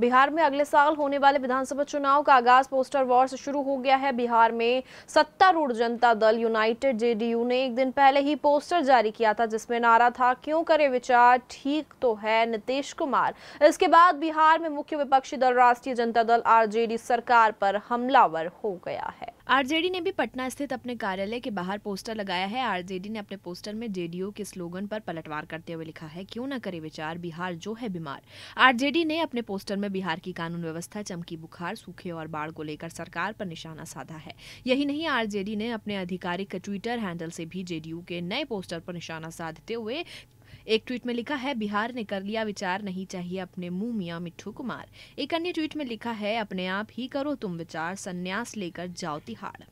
बिहार में अगले साल होने वाले विधानसभा चुनाव का आगाज पोस्टर वॉर से शुरू हो गया है बिहार में सत्तारूढ़ जनता दल यूनाइटेड जेडीयू ने एक दिन पहले ही पोस्टर जारी किया था जिसमें नारा था क्यों करे विचार ठीक तो है नीतीश कुमार इसके बाद बिहार में मुख्य विपक्षी दल राष्ट्रीय जनता दल आरजेडी सरकार पर हमलावर हो गया है आरजेडी ने भी पटना स्थित अपने कार्यालय के बाहर पोस्टर लगाया है आरजेडी ने अपने पोस्टर में जेडीयू के स्लोगन पर पलटवार करते हुए लिखा है क्यों न करे विचार बिहार जो है बीमार आरजेडी ने अपने पोस्टर में बिहार की कानून व्यवस्था चमकी बुखार सूखे और बाढ़ को लेकर सरकार पर निशाना साधा है यही नहीं आरजेडी ने अपने आधिकारिक ट्विटर हैंडल से भी जेडीयू के नए पोस्टर पर निशाना साधते हुए एक ट्वीट में लिखा है बिहार ने कर लिया विचार नहीं चाहिए अपने मुंह मियाँ मिठू कुमार एक अन्य ट्वीट में लिखा है अपने आप ही करो तुम विचार संन्यास लेकर जाओ तिहाड़